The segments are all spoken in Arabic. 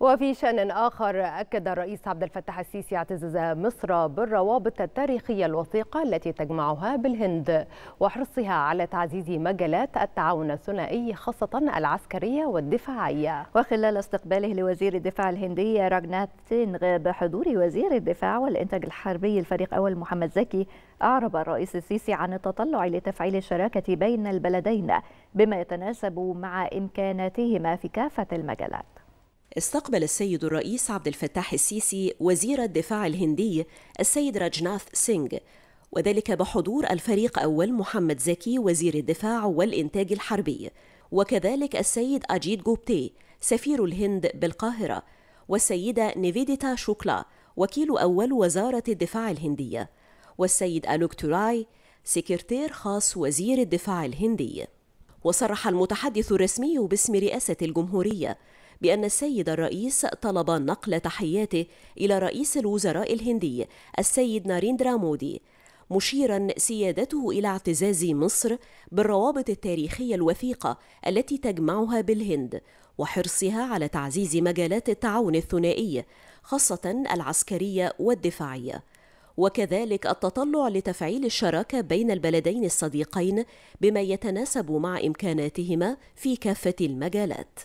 وفي شأن آخر أكد الرئيس عبد الفتاح السيسي اعتزاز مصر بالروابط التاريخية الوثيقة التي تجمعها بالهند وحرصها على تعزيز مجالات التعاون الثنائي خاصة العسكرية والدفاعية وخلال استقباله لوزير الدفاع الهندي راجنات سينغ بحضور وزير الدفاع والإنتاج الحربي الفريق أول محمد زكي أعرب الرئيس السيسي عن التطلع لتفعيل الشراكة بين البلدين بما يتناسب مع إمكاناتهما في كافة المجالات استقبل السيد الرئيس عبد الفتاح السيسي وزير الدفاع الهندي السيد راجناث سينغ وذلك بحضور الفريق أول محمد زكي وزير الدفاع والإنتاج الحربي وكذلك السيد أجيد جوبتي سفير الهند بالقاهرة والسيدة نيفيديتا شوكلا وكيل أول وزارة الدفاع الهندية والسيد ألوك توراي سكرتير خاص وزير الدفاع الهندي وصرح المتحدث الرسمي باسم رئاسة الجمهورية بأن السيد الرئيس طلب نقل تحياته إلى رئيس الوزراء الهندي السيد ناريندرا مودي مشيرا سيادته إلى اعتزاز مصر بالروابط التاريخية الوثيقة التي تجمعها بالهند وحرصها على تعزيز مجالات التعاون الثنائي خاصة العسكرية والدفاعية وكذلك التطلع لتفعيل الشراكة بين البلدين الصديقين بما يتناسب مع إمكاناتهما في كافة المجالات.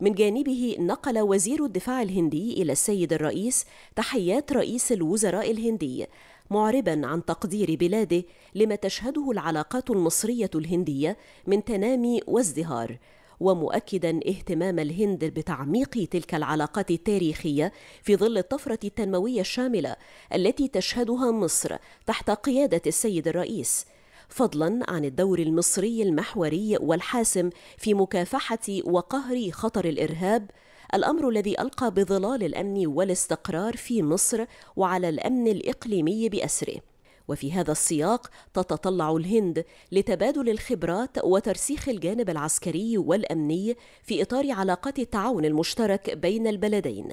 من جانبه نقل وزير الدفاع الهندي إلى السيد الرئيس تحيات رئيس الوزراء الهندي معربا عن تقدير بلاده لما تشهده العلاقات المصرية الهندية من تنامي وازدهار ومؤكدا اهتمام الهند بتعميق تلك العلاقات التاريخيه في ظل الطفره التنمويه الشامله التي تشهدها مصر تحت قياده السيد الرئيس فضلا عن الدور المصري المحوري والحاسم في مكافحه وقهر خطر الارهاب الامر الذي القى بظلال الامن والاستقرار في مصر وعلى الامن الاقليمي باسره وفي هذا السياق تتطلع الهند لتبادل الخبرات وترسيخ الجانب العسكري والامني في اطار علاقات التعاون المشترك بين البلدين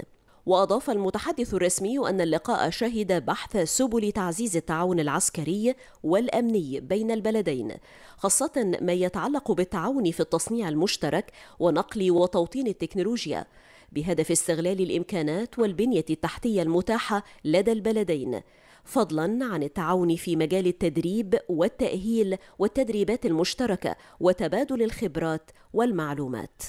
واضاف المتحدث الرسمي ان اللقاء شهد بحث سبل تعزيز التعاون العسكري والامني بين البلدين خاصه ما يتعلق بالتعاون في التصنيع المشترك ونقل وتوطين التكنولوجيا بهدف استغلال الامكانات والبنيه التحتيه المتاحه لدى البلدين فضلا عن التعاون في مجال التدريب والتأهيل والتدريبات المشتركة وتبادل الخبرات والمعلومات